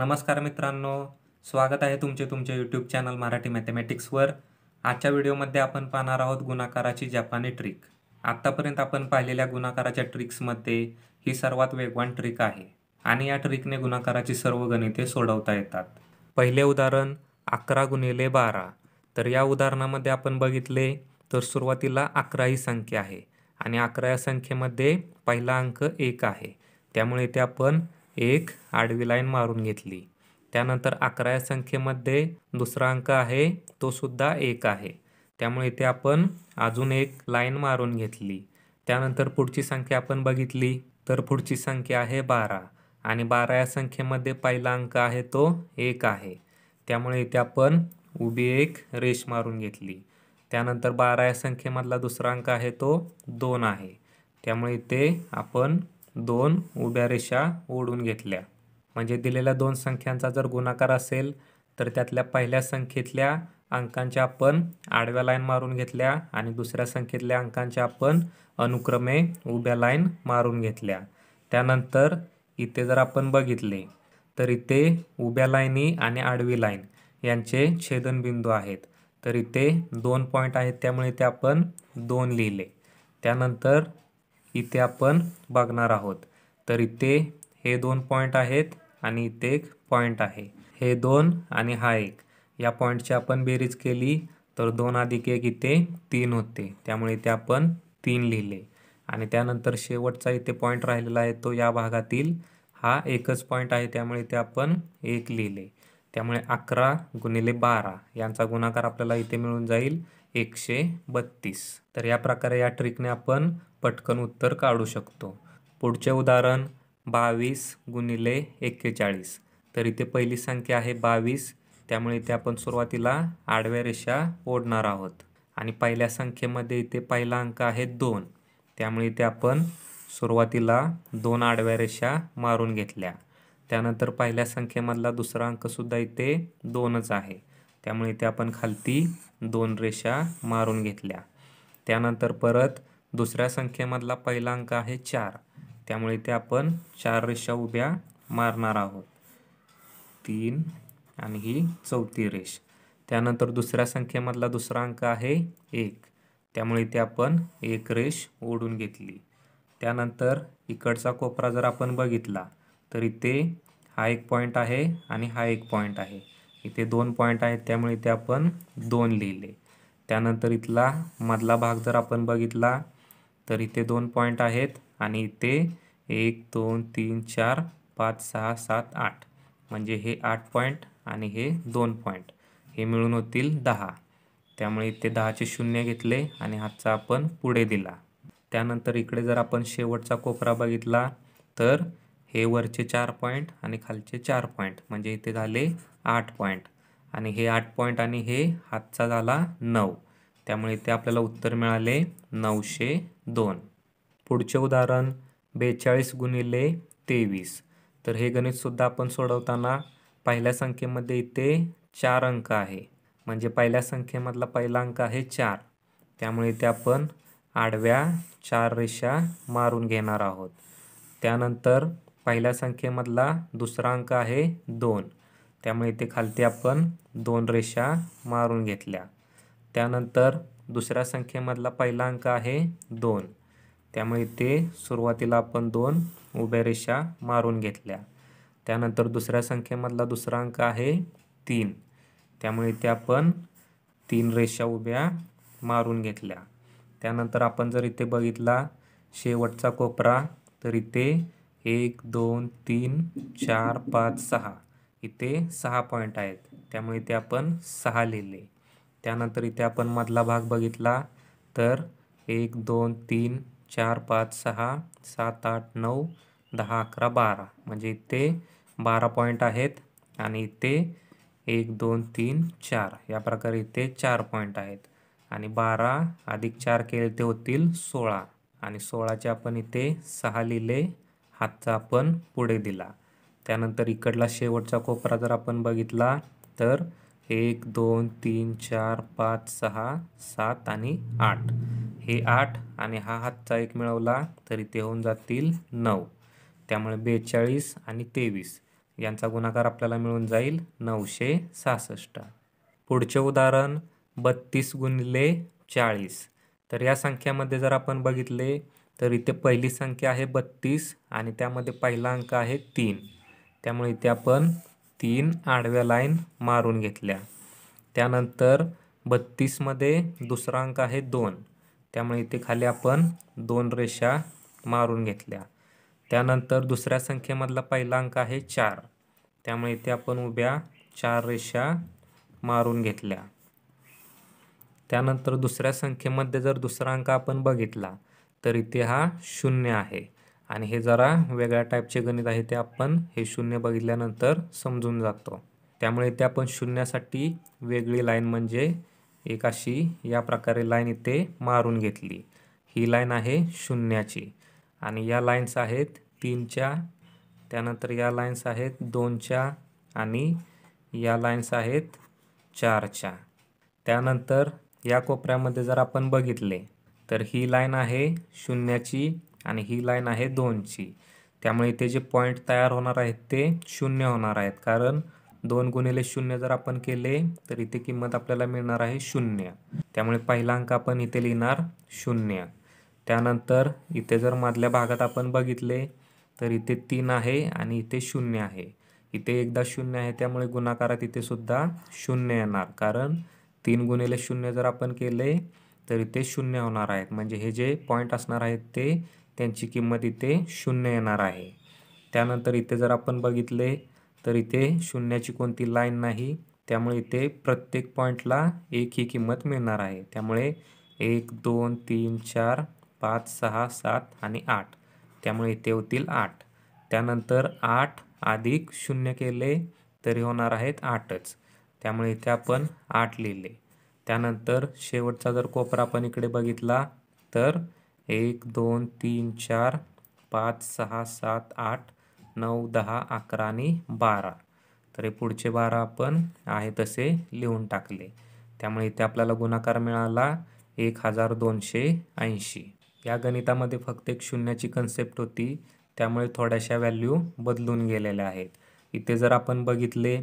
नमस्कार मित्रांनो स्वागत आहे तुमचे तुमच्या यूट्यूब चॅनल मराठी मॅथमॅटिक्सवर आजच्या व्हिडिओमध्ये आपण पाहणार आहोत गुणाकाराची जपानी ट्रिक आत्तापर्यंत आपण पाहिलेल्या गुणाकाराच्या ट्रिक्समध्ये ही सर्वात वेगवान ट्रिक आहे आणि या ट्रिकने गुणाकाराची सर्व गणिते सोडवता येतात पहिले उदाहरण अकरा गुणिले बारा तर या उदाहरणामध्ये आपण बघितले तर सुरुवातीला अकरा ही संख्या आहे आणि अकरा या संख्येमध्ये पहिला अंक एक आहे त्यामुळे ते आपण एक आडवी लाईन मारून घेतली त्यानंतर अकरा या संख्येमध्ये दुसरा अंक आहे तो सुद्धा एक आहे त्यामुळे इथे आपण अजून एक लाईन मारून घेतली त्यानंतर पुढची संख्या आपण बघितली तर पुढची संख्या आहे बारा आणि बारा या संख्येमध्ये पहिला अंक आहे तो एक आहे त्यामुळे इथे आपण उभी एक रेष मारून घेतली त्यानंतर बारा या संख्येमधला दुसरा अंक आहे तो दोन आहे त्यामुळे इथे आपण दोन उभ्या रेषा ओढून घेतल्या म्हणजे दिलेल्या दोन संख्यांचा जर गुणाकार असेल तर त्यातल्या पहिल्या संख्येतल्या अंकांच्या आपण आडव्या लाईन मारून घेतल्या आणि दुसऱ्या संख्येतल्या अंकांच्या आपण अनुक्रमे उभ्या लाईन मारून घेतल्या त्यानंतर इथे जर आपण बघितले तर इथे उभ्या लाईनी आणि आडवी लाईन यांचे छेदनबिंदू आहेत तर इथे दोन पॉईंट आहेत त्यामुळे ते आपण दोन लिहिले त्यानंतर इथे आपण बघणार आहोत तर इथे हे दोन पॉईंट आहेत आणि इथे एक पॉईंट आहे हे दोन आणि हा एक या पॉइंटची आपण बेरीज केली तर दोन अधिक एक इथे तीन होते त्यामुळे इथे आपण तीन लिहिले आणि त्यानंतर शेवटचा इथे पॉईंट राहिलेला आहे तो या भागातील हा एकच पॉईंट आहे त्यामुळे इथे आपण एक लिहिले त्यामुळे अकरा गुणिले बारा यांचा गुणाकार आपल्याला इथे मिळून जाईल एकशे बत्तीस तर या प्रकारे या ट्रिकने आपण पटकन उत्तर काढू शकतो पुढचे उदाहरण बावीस गुणिले एक्केचाळीस तर इथे पहिली संख्या आहे बावीस त्यामुळे इथे आपण सुरुवातीला आडव्या रेषा ओढणार आहोत आणि पहिल्या संख्येमध्ये इथे पहिला अंक आहे दोन त्यामुळे इथे आपण सुरुवातीला दोन आडव्या रेषा मारून घेतल्या त्यानंतर पहिल्या संख्येमधला दुसरा अंकसुद्धा इथे दोनच आहे त्यामुळे इथे आपण खालती दोन रेषा मारून घेतल्या त्यानंतर परत दुसऱ्या संख्येमधला पहिला अंक आहे चार त्यामुळे ते आपण चार रेषा उभ्या मारणार आहोत तीन आणि ही चौथी रेष त्यानंतर दुसऱ्या संख्येमधला दुसरा अंक आहे एक त्यामुळे ते आपण एक रेष ओढून घेतली त्यानंतर इकडचा कोपरा जर आपण बघितला तर इथे हा एक पॉईंट आहे आणि हा एक पॉईंट आहे इथे दोन पॉईंट आहेत त्यामुळे ते आपण दोन लिहिले त्यानंतर इथला मधला भाग जर आपण बघितला तर इथे दोन पॉईंट आहेत आणि इथे एक दोन तीन चार पाच सहा सात आठ म्हणजे हे आठ पॉईंट आणि हे दोन पॉईंट हे मिळून होतील दहा त्यामुळे इथे दहाचे शून्य घेतले आणि हातचा आपण पुढे दिला त्यानंतर इकडे जर आपण शेवटचा कोपरा बघितला तर हे वरचे चार पॉईंट आणि खालचे चार पॉईंट म्हणजे इथे झाले आठ पॉईंट आणि हे आठ पॉईंट आणि हे हातचा झाला नऊ त्यामुळे इथे आपल्याला उत्तर मिळाले नऊशे दोन पुढचे उदाहरण बेचाळीस गुणिले तेवीस तर हे गणितसुद्धा आपण सोडवताना पहिल्या संख्येमध्ये इथे चार अंक आहे म्हणजे पहिल्या संख्येमधला पहिला अंक आहे चार त्यामुळे इथे आपण आडव्या चार रेषा मारून घेणार आहोत त्यानंतर पहिल्या संख्येमधला दुसरा अंक आहे दोन त्यामुळे इथे खालती आपण दोन रेषा मारून घेतल्या त्यानंतर दुसऱ्या संख्येमधला पहिला अंक आहे दोन त्यामुळे इथे सुरुवातीला आपण दोन उभ्या रेषा मारून घेतल्या त्यानंतर दुसऱ्या संख्येमधला दुसरा अंक आहे तीन त्यामुळे इथे आपण तीन रेषा उभ्या मारून घेतल्या त्यानंतर आपण जर इथे बघितला शेवटचा कोपरा तर इथे एक दोन तीन चार पाच सहा इथे सहा पॉईंट आहेत त्यामुळे इथे आपण सहा लिहिले त्यानंतर इथे आपण मधला भाग बघितला तर एक दोन तीन चार पाच सहा सात आठ नऊ दहा अकरा बारा म्हणजे इथे बारा पॉईंट आहेत आणि इथे एक दोन तीन चार या प्रकारे इथे चार पॉईंट आहेत आणि बारा अधिक चार केले ते होतील सोळा आणि सोळाचे आपण इथे सहा लिहिले हातचा आपण पुढे दिला त्यानंतर इकडला शेवटचा कोपरा जर आपण बघितला तर एक दोन तीन चार पाच सहा सात आणि आठ हे आठ आणि हा हातचा एक मिळवला तरी ते होऊन जातील नऊ त्यामुळे बेचाळीस आणि तेवीस यांचा गुणाकार आपल्याला मिळून जाईल नऊशे सहासष्ट पुढचे उदाहरण बत्तीस गुणिले चाळीस तर या संख्यामध्ये जर आपण बघितले तर इथे पहिली संख्या आहे बत्तीस आणि त्यामध्ये पहिला अंक आहे तीन त्यामुळे इथे आपण तीन आडव्या लाईन मारून घेतल्या त्यानंतर बत्तीसमध्ये दुसरा अंक आहे दोन त्यामुळे इथे खाली आपण दोन रेषा मारून घेतल्या त्यानंतर दुसऱ्या संख्येमधला पहिला अंक आहे चार त्यामुळे इथे आपण उभ्या चार रेषा मारून घेतल्या त्यानंतर दुसऱ्या संख्येमध्ये जर दुसरा अंक आपण बघितला तर इथे हा शून्य आहे आणि हे जरा वेगळ्या टाईपचे गणित आहे ते आपण हे शून्य बघितल्यानंतर समजून जातो त्यामुळे इथे आपण शून्यासाठी वेगळी लाईन म्हणजे एक अशी या प्रकारे लाईन इथे मारून घेतली ही लाईन आहे शून्याची आणि या लाईन्स आहेत तीनच्या त्यानंतर या लाईन्स आहेत दोनच्या आणि या लाईन्स आहेत चारच्या त्यानंतर या कोपऱ्यामध्ये जर आपण बघितले तर ही लाईन आहे शून्याची आणि ही लाईन आहे दोनची त्यामुळे इथे जे पॉईंट तयार होणार आहेत ते शून्य होणार आहेत कारण दोन गुणिले शून्य जर आपण केले तर इथे किंमत आपल्याला मिळणार आहे शून्य त्यामुळे पहिला अंक आपण इथे लिहिणार शून्य त्यानंतर इथे जर मधल्या भागात आपण बघितले तर इथे तीन आहे आणि इथे शून्य आहे इथे एकदा शून्य आहे त्यामुळे गुणाकारात इथे सुद्धा शून्य येणार कारण तीन गुणिले शून्य जर आपण केले तर इथे शून्य होणार आहेत म्हणजे हे जे पॉईंट असणार आहेत ते त्यांची किंमत इथे शून्य येणार आहे त्यानंतर इथे जर आपण बघितले तर इथे शून्याची कोणती लाईन नाही त्यामुळे इथे प्रत्येक पॉईंटला एक ही किंमत मिळणार आहे त्यामुळे एक दोन तीन चार पाच सहा सात आणि आठ त्यामुळे इथे होतील आठ त्यानंतर आठ अधिक शून्य केले तरी होणार आहेत आठच त्यामुळे इथे आपण आठ लिहिले त्यानंतर शेवटचा जर कोपरा आपण इकडे बघितला तर एक दोन तीन चार पाच सहा सात आठ नऊ दहा अकरा आणि बारा तर हे पुढचे बारा आपण आहे तसे लिहून टाकले त्यामुळे इथे आपल्याला गुणाकार मिळाला एक हजार दोनशे ऐंशी या गणितामध्ये फक्त एक शून्याची कन्सेप्ट होती त्यामुळे थोड्याशा व्हॅल्यू बदलून गेलेल्या आहेत इथे जर आपण बघितले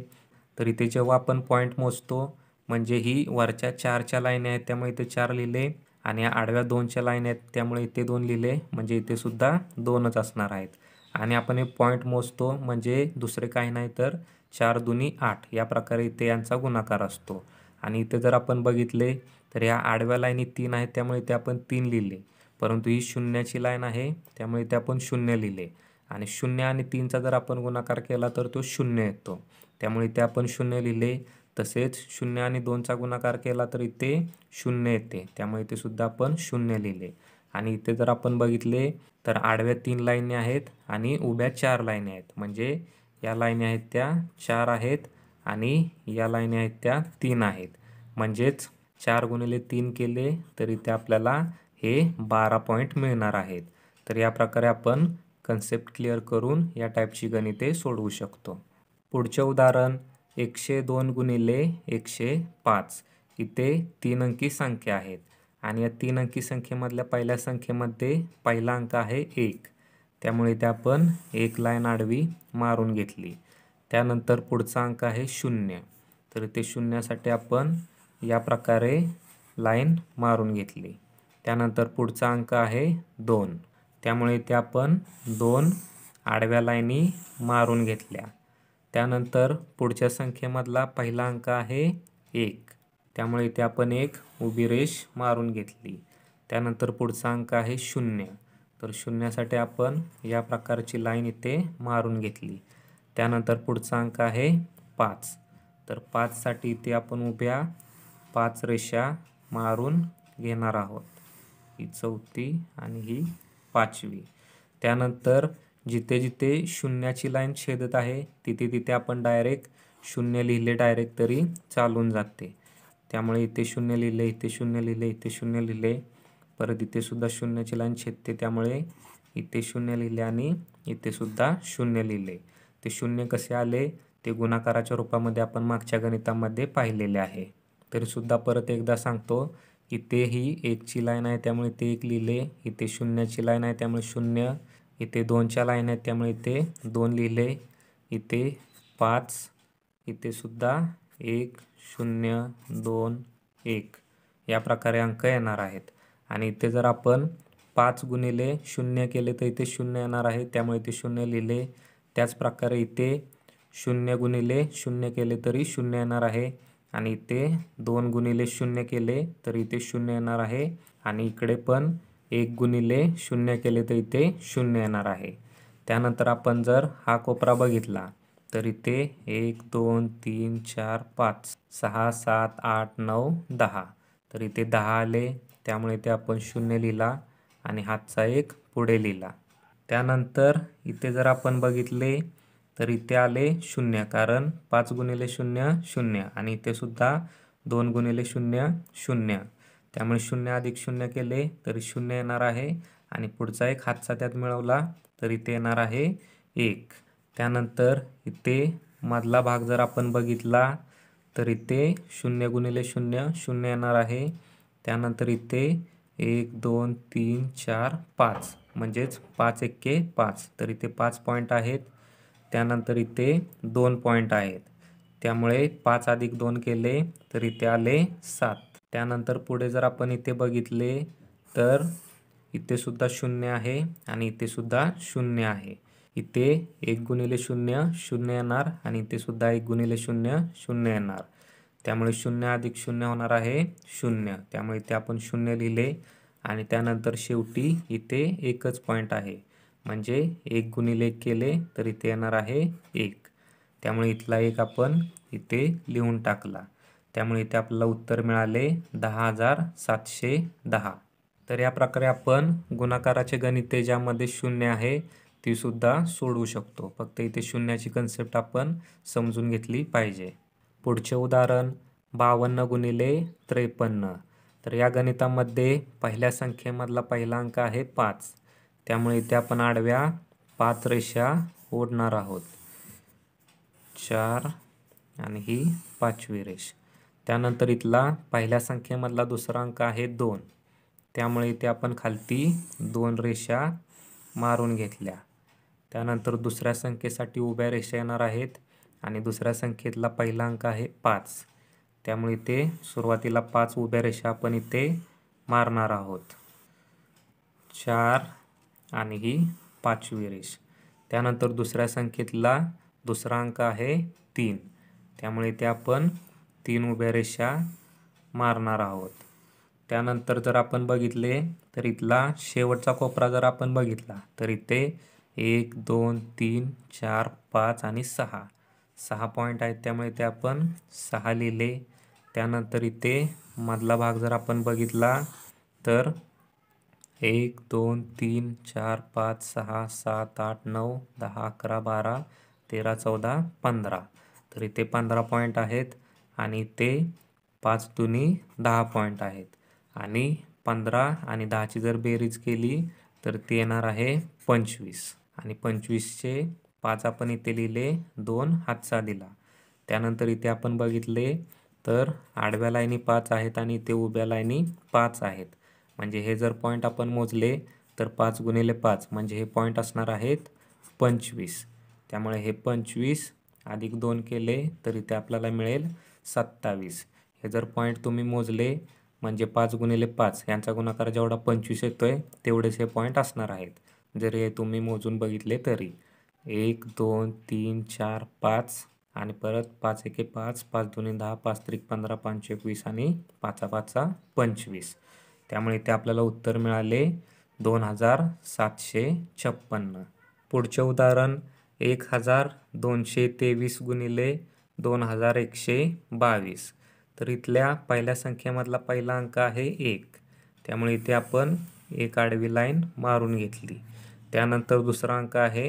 तर इथे जेव्हा आपण पॉईंट मोजतो म्हणजे ही वरच्या चारच्या लाईन आहेत त्यामुळे इथे चार लिहिले आणि या आडव्या दोनच्या लाईन आहेत त्यामुळे इथे दोन लिहिले म्हणजे इथे सुद्धा दोनच असणार आहेत आणि आपण हे पॉईंट मोजतो म्हणजे दुसरे काही नाही तर चार दुनी आठ या प्रकारे इथे यांचा गुणाकार असतो आणि इथे जर आपण बघितले तर या आडव्या लाईनी तीन आहेत त्यामुळे इथे आपण तीन लिहिले परंतु ही शून्याची लाईन आहे त्यामुळे इथे आपण शून्य लिहिले आणि शून्य आणि तीनचा जर आपण गुणाकार केला तर तो शून्य येतो त्यामुळे इथे आपण शून्य लिहिले तसेच शून्य आणि दोनचा गुणाकार केला तर इथे शून्य येते त्यामुळे इथे सुद्धा आपण शून्य लिहिले आणि इथे जर आपण बघितले तर आडव्या तीन लाईनी आहेत आणि उभ्या चार लाईनी आहेत म्हणजे या लाईनी आहेत त्या चार आहेत आणि या लाईनी आहेत त्या तीन आहेत म्हणजेच चार गुणिले तीन केले तर इथे आपल्याला हे बारा पॉईंट मिळणार आहेत तर या प्रकारे आपण कन्सेप्ट क्लिअर करून या टाईपची गणिते सोडवू शकतो पुढचे उदाहरण एकशे दोन गुणिले एकशे पाच इथे तीन अंकी संख्या आहेत आणि या तीन अंकी संख्येमधल्या पहिल्या संख्येमध्ये पहिला अंक आहे एक त्यामुळे ते आपण एक लाईन आडवी मारून घेतली त्यानंतर पुढचा अंक आहे शून्य तर ते शून्यासाठी आपण या प्रकारे लाईन मारून घेतली त्यानंतर पुढचा अंक आहे दोन त्यामुळे ते आपण दोन आडव्या लाईनी मारून घेतल्या त्यानंतर पुढच्या संख्येमधला पहिला अंक आहे एक त्यामुळे इथे आपण एक उभी रेष मारून घेतली त्यानंतर पुढचा अंक आहे शून्य तर शून्यासाठी आपण या प्रकारची लाईन इथे मारून घेतली त्यानंतर पुढचा अंक आहे पाच तर पाचसाठी इथे आपण उभ्या पाच रेषा मारून घेणार आहोत ही चौथी आणि ही पाचवी त्यानंतर जिथे जिथे शून्याची लाईन छेदत आहे तिथे तिथे आपण डायरेक्ट शून्य लिहिले डायरेक्ट तरी चालून जाते त्यामुळे इथे शून्य लिहिले इथे शून्य लिहिले इथे शून्य लिहिले परत इथे सुद्धा शून्याची लाईन छेदते त्यामुळे इथे शून्य लिहिले आणि इथे सुद्धा शून्य लिहिले ते शून्य कसे आले ते गुणाकाराच्या रूपामध्ये आपण मागच्या गणितामध्ये पाहिलेले आहे तरीसुद्धा परत एकदा सांगतो इथे ही एकची लाईन आहे त्यामुळे ते एक लिहिले इथे शून्याची लाईन आहे त्यामुळे शून्य इथे दोनच्या लाईन आहेत त्यामुळे इथे दोन लिहिले इथे पाच इथेसुद्धा एक शून्य दोन एक या प्रकारे अंक येणार आहेत आणि इथे जर आपण पाच गुणिले शून्य केले तर इथे शून्य येणार आहे त्यामुळे इथे शून्य लिहिले त्याचप्रकारे इथे शून्य गुणिले शून्य केले तरी शून्य येणार आहे आणि इथे दोन गुणिले शून्य केले तर इथे शून्य येणार आहे आणि इकडे पण एक गुणिले शून्य केले तर इथे शून्य येणार आहे त्यानंतर आपण जर हा कोपरा बघितला तर इथे एक दोन तीन चार पाच सहा सात आठ नऊ दहा तर इथे दहा आले त्यामुळे इथे आपण शून्य लिहिला आणि हातचा एक पुढे लिहिला त्यानंतर इथे जर आपण बघितले तर इथे आले शून्य कारण पाच गुणिले शून्य शून्य आणि इथे सुद्धा दोन गुणिले शून्य शून्य त्यामुळे शून्य अधिक शून्य केले तरी शून्य येणार आहे आणि पुढचा एक हातचा त्यात मिळवला तर इथे येणार आहे एक त्यानंतर इथे मधला भाग जर आपण बघितला तर इथे शून्य गुणिले शून्य शून्य येणार आहे त्यानंतर इथे एक दोन तीन चार पाच म्हणजेच पाच एक्के पाच तर इथे पाच पॉईंट आहेत त्यानंतर इथे दोन पॉईंट आहेत त्यामुळे पाच अधिक दोन केले तर इथे आले सात त्यानंतर पुढे जर आपण इथे बघितले तर इथे सुद्धा शून्य आहे आणि इथे सुद्धा शून्य आहे इथे एक गुणिले शून्य शून्य येणार आणि इथे सुद्धा एक गुणिले शून्य शून्य येणार त्यामुळे शून्य अधिक शून्य होणार आहे शून्य त्यामुळे इथे आपण शून्य लिहिले आणि त्यानंतर शेवटी इथे एकच पॉईंट आहे म्हणजे एक गुणिले एक केले तर इथे येणार आहे एक त्यामुळे इथला एक आपण इथे लिहून टाकला त्यामुळे इथे आपल्याला उत्तर मिळाले दहा हजार सातशे दहा तर या प्रकारे आपण गुणाकाराचे गणिते ज्यामध्ये शून्य आहे तीसुद्धा सोडवू शकतो फक्त इथे शून्याची कन्सेप्ट आपण समजून घेतली पाहिजे पुढचे उदाहरण बावन्न गुणिले त्रेपन्न तर या गणितामध्ये पहिल्या संख्येमधला पहिला अंक आहे पाच त्यामुळे इथे आपण आडव्या पाच रेषा ओढणार आहोत चार आणि ही पाचवी रेषा त्यानंतर इथला पहिल्या संख्येमधला दुसरा अंक आहे दोन त्यामुळे इथे आपण खालती दोन रेषा मारून घेतल्या त्यानंतर दुसऱ्या संख्येसाठी उभ्या रेषा येणार आहेत आणि दुसऱ्या संख्येतला पहिला अंक आहे पाच त्यामुळे इथे सुरुवातीला पाच उभ्या रेषा आपण इथे मारणार आहोत चार आणि ही पाचवी रेष त्यानंतर दुसऱ्या संख्येतला दुसरा अंक आहे तीन त्यामुळे इथे आपण तीन उभ्या रेषा मारणार आहोत त्यानंतर जर आपण बघितले तर इथला शेवटचा कोपरा जर आपण बघितला तर इथे एक दोन तीन चार पाच आणि सहा सहा पॉईंट आहेत त्यामुळे ते आपण सहा लिहिले त्यानंतर इथे मधला भाग जर आपण बघितला तर एक दोन तीन चार पाच सहा सात आठ नऊ दहा अकरा बारा तेरा चौदा पंधरा तर इथे पंधरा पॉईंट आहेत आणि ते पाच दुनी दहा पॉईंट आहेत आणि पंधरा आणि दहाची जर बेरीज केली तर ती येणार आहे पंचवीस आणि पंचवीसचे पाच आपण इथे लिहिले दोन हातचा दिला त्यानंतर इथे आपण बघितले तर आडव्या लाईनी पाच आहेत आणि इथे उभ्या लाईनी पाच आहेत म्हणजे हे जर पॉईंट आपण मोजले तर पाच गुणिले पाच म्हणजे हे पॉईंट असणार आहेत पंचवीस त्यामुळे हे पंचवीस अधिक दोन केले तर इथे आपल्याला मिळेल सत्तावीस हे जर पॉईंट तुम्ही मोजले म्हणजे पाच गुणिले पाच यांचा गुणाकार जेवढा पंचवीस येतो आहे तेवढेच हे पॉईंट असणार आहेत जर हे तुम्ही मोजून बघितले तरी एक दोन तीन चार पाच आणि परत पाच एके पाच पाच दोन्ही दहा पाच त्रिक पंधरा पाच एकवीस आणि पाचा पाचा पंचवीस त्यामुळे ते आपल्याला उत्तर मिळाले दोन हजार सातशे छप्पन्न पुढचे उदाहरण एक हजार दोनशे तेवीस गुणिले दोन हजार एकशे बावीस तर इथल्या पहिल्या संख्येमधला पहिला अंक आहे एक त्यामुळे इथे आपण एक आडवी लाईन मारून घेतली त्यानंतर दुसरा अंक आहे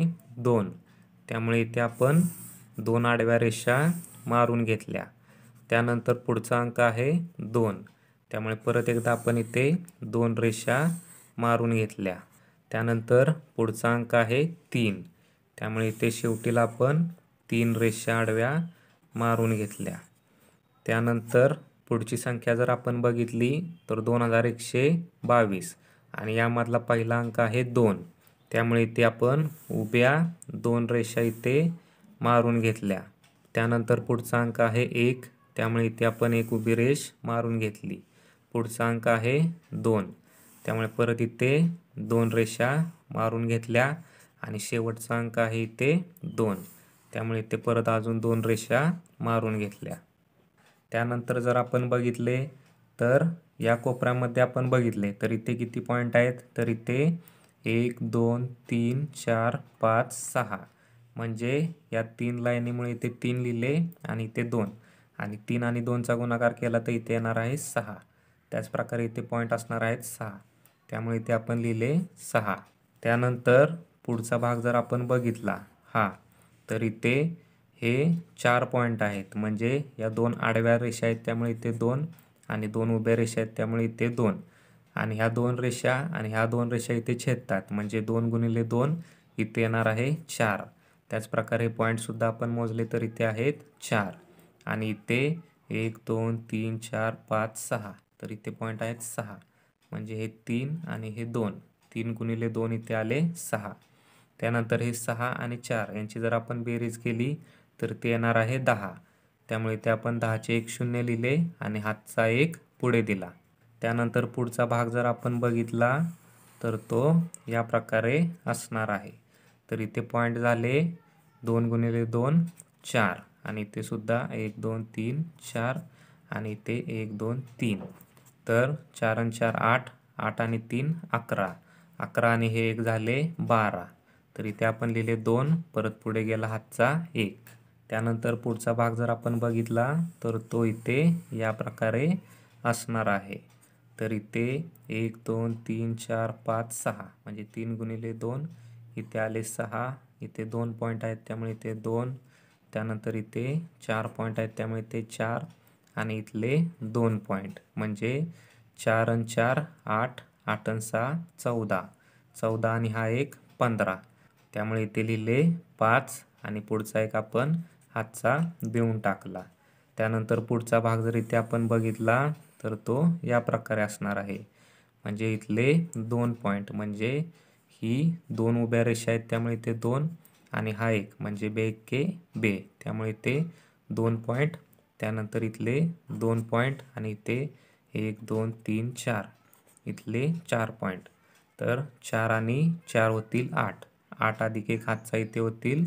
दोन त्यामुळे इथे आपण दोन आडव्या रेषा मारून घेतल्या त्यानंतर पुढचा अंक आहे दोन त्यामुळे परत एकदा आपण इथे दोन रेषा मारून घेतल्या त्यानंतर पुढचा अंक आहे तीन त्यामुळे इथे शेवटीला आपण तीन रेषा आडव्या मारून घेतल्या त्यानंतर पुढची संख्या जर आपण बघितली तर दोन हजार एकशे बावीस आणि यामधला पहिला अंक आहे दोन त्यामुळे इथे आपण उभ्या दोन रेषा इथे मारून घेतल्या त्यानंतर पुढचा अंक आहे एक त्यामुळे इथे आपण एक उभी रेष मारून घेतली पुढचा अंक आहे दोन त्यामुळे परत इथे दोन रेषा मारून घेतल्या आणि शेवटचा अंक आहे इथे दोन त्यामुळे ते परत अजून दोन रेषा मारून घेतल्या त्यानंतर जर आपण बघितले तर या कोपऱ्यामध्ये आपण बघितले तर इथे किती पॉईंट आहेत तर इथे एक दोन तीन चार पाच सहा म्हणजे या तीन लाईनीमुळे इथे तीन लिहिले आणि इथे दोन आणि तीन आणि दोनचा गुणाकार केला तर इथे येणार आहे सहा त्याचप्रकारे इथे पॉईंट असणार आहेत सहा त्यामुळे इथे आपण लिहिले सहा त्यानंतर पुढचा भाग जर आपण बघितला हा तर इथे हे चार पॉईंट आहेत म्हणजे या दोन आडव्या रेषा आहेत त्यामुळे इथे दोन आणि दोन उभ्या रेषा आहेत त्यामुळे इथे दोन आणि ह्या दोन रेषा आणि ह्या दोन रेषा इथे छेदतात म्हणजे दोन गुणिले दोन इथे येणार आहे चार त्याचप्रकारे हे पॉईंटसुद्धा आपण मोजले तर इथे आहेत चार आणि इथे एक दोन तीन चार पाच सहा तर इथे पॉईंट आहेत सहा म्हणजे हे तीन आणि हे दोन तीन गुणिले दोन इथे आले सहा त्यानंतर हे सहा आणि चार यांची जर आपण बेरीज केली तर ते येणार आहे दहा त्यामुळे ते आपण दहाचे एक शून्य लिहिले आणि हातचा एक पुढे दिला त्यानंतर पुढचा भाग जर आपण बघितला तर तो या प्रकारे असणार आहे तर इथे पॉईंट झाले दोन गुणिले दोन चार आणि इथे सुद्धा एक दोन तीन चार आणि इथे एक दोन तीन तर चार आणि चार आठ आठ आणि तीन अकरा अकरा आणि हे एक झाले बारा तर इथे आपण लिहिले दोन परत पुढे गेला हातचा एक त्यानंतर पुढचा भाग जर आपण बघितला तर तो इथे या प्रकारे असणार आहे तर इथे एक दोन तीन चार पाच सहा म्हणजे तीन गुणिले दोन इथे आले सहा इथे दोन पॉईंट आहेत त्यामुळे इथे दोन त्यानंतर इथे चार पॉईंट आहेत त्यामुळे इथे चार आणि इथले दोन पॉईंट म्हणजे चार आणि चार आठ आठ आणि सहा चौदा चौदा आणि हा एक पंधरा त्यामुळे इथे लिहिले पाच आणि पुढचा एक आपण हातचा देऊन टाकला त्यानंतर पुढचा भाग जर इथे आपण बघितला तर तो या प्रकारे असणार आहे म्हणजे इथले दोन पॉईंट म्हणजे ही दोन उभ्या रेषा आहेत त्यामुळे इथे दोन आणि हा एक म्हणजे बे के बे त्यामुळे इथे दोन पॉईंट त्यानंतर इथले दोन पॉईंट आणि इथे एक दोन तीन चार इथले चार पॉईंट तर चार आणि चार होतील आठ आठ अधिक एक हातचा इथे होतील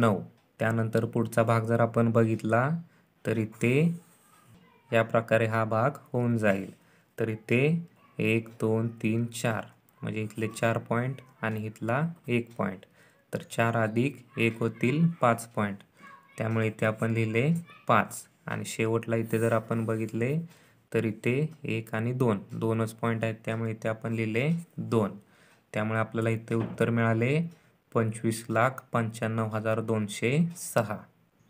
नऊ त्यानंतर पुढचा भाग जर आपण बघितला तर इथे या प्रकारे हा भाग होऊन जाईल तर इथे एक दोन तीन चार म्हणजे इथले चार पॉईंट आणि इथला एक पॉईंट तर चार अधिक एक होतील पाच पॉईंट त्यामुळे इथे आपण लिहिले पाच आणि शेवटला इथे जर आपण बघितले तर इथे एक आणि दोन दोनच पॉईंट आहेत त्यामुळे इथे आपण लिहिले दोन त्यामुळे आपल्याला इथे उत्तर मिळाले पंचवीस लाख पंच्याण्णव हजार दोनशे सहा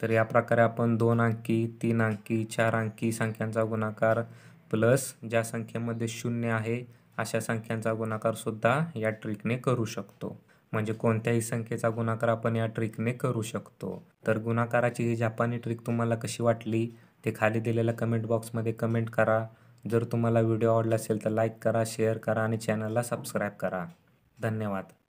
तर या प्रकारे आपण दोन अंकी तीन अंकी चार अंकी संख्यांचा गुणाकार प्लस ज्या संख्येमध्ये शून्य आहे अशा संख्यांचा गुणाकारसुद्धा या ट्रिकने करू शकतो म्हणजे कोणत्याही संख्येचा गुणाकार आपण या ट्रिकने करू शकतो तर गुणाकाराची ही जापानी ट्रिक तुम्हाला कशी वाटली ते खाली दिलेल्या कमेंट बॉक्समध्ये कमेंट करा जर तुम्हाला व्हिडिओ आवडला असेल तर लाईक करा शेअर करा आणि चॅनलला सबस्क्राईब करा धन्यवाद